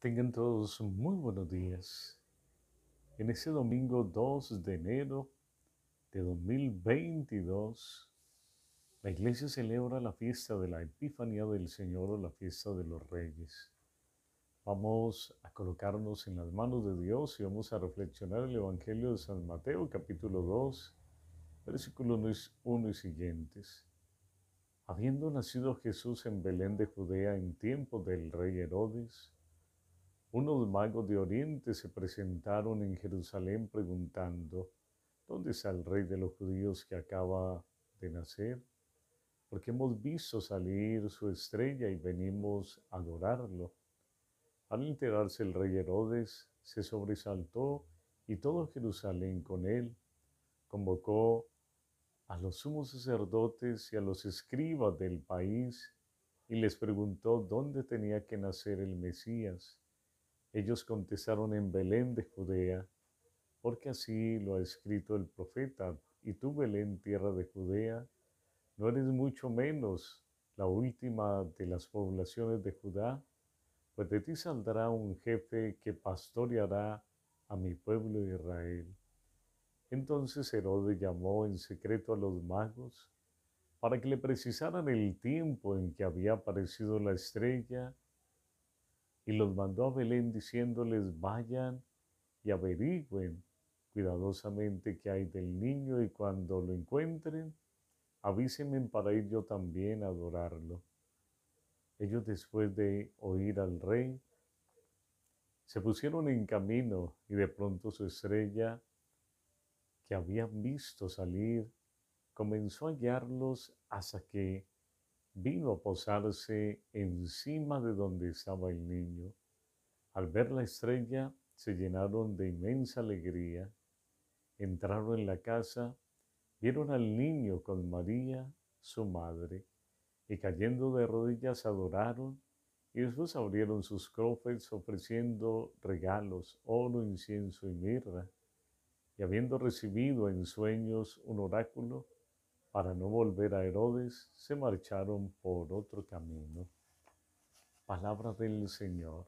Tengan todos muy buenos días. En ese domingo 2 de enero de 2022, la iglesia celebra la fiesta de la Epifanía del Señor o la fiesta de los Reyes. Vamos a colocarnos en las manos de Dios y vamos a reflexionar el Evangelio de San Mateo capítulo 2, versículos 1 y siguientes. Habiendo nacido Jesús en Belén de Judea en tiempo del rey Herodes, unos magos de Oriente se presentaron en Jerusalén preguntando, ¿dónde está el rey de los judíos que acaba de nacer? Porque hemos visto salir su estrella y venimos a adorarlo. Al enterarse el rey Herodes, se sobresaltó y todo Jerusalén con él. Convocó a los sumos sacerdotes y a los escribas del país y les preguntó dónde tenía que nacer el Mesías. Ellos contestaron en Belén de Judea, porque así lo ha escrito el profeta, y tú Belén, tierra de Judea, no eres mucho menos la última de las poblaciones de Judá, pues de ti saldrá un jefe que pastoreará a mi pueblo Israel. Entonces Herodes llamó en secreto a los magos para que le precisaran el tiempo en que había aparecido la estrella y los mandó a Belén diciéndoles, vayan y averigüen cuidadosamente qué hay del niño y cuando lo encuentren, avísenme para ir yo también a adorarlo. Ellos después de oír al rey, se pusieron en camino y de pronto su estrella, que habían visto salir, comenzó a guiarlos hasta que vino a posarse encima de donde estaba el niño. Al ver la estrella, se llenaron de inmensa alegría. Entraron en la casa, vieron al niño con María, su madre, y cayendo de rodillas adoraron, y después abrieron sus cofres ofreciendo regalos, oro, incienso y mirra. Y habiendo recibido en sueños un oráculo, para no volver a Herodes, se marcharon por otro camino. Palabra del Señor.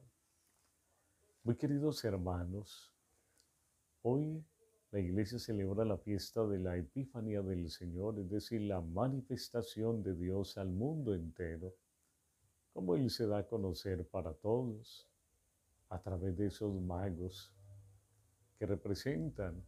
Muy queridos hermanos, hoy la iglesia celebra la fiesta de la Epifanía del Señor, es decir, la manifestación de Dios al mundo entero, como Él se da a conocer para todos a través de esos magos que representan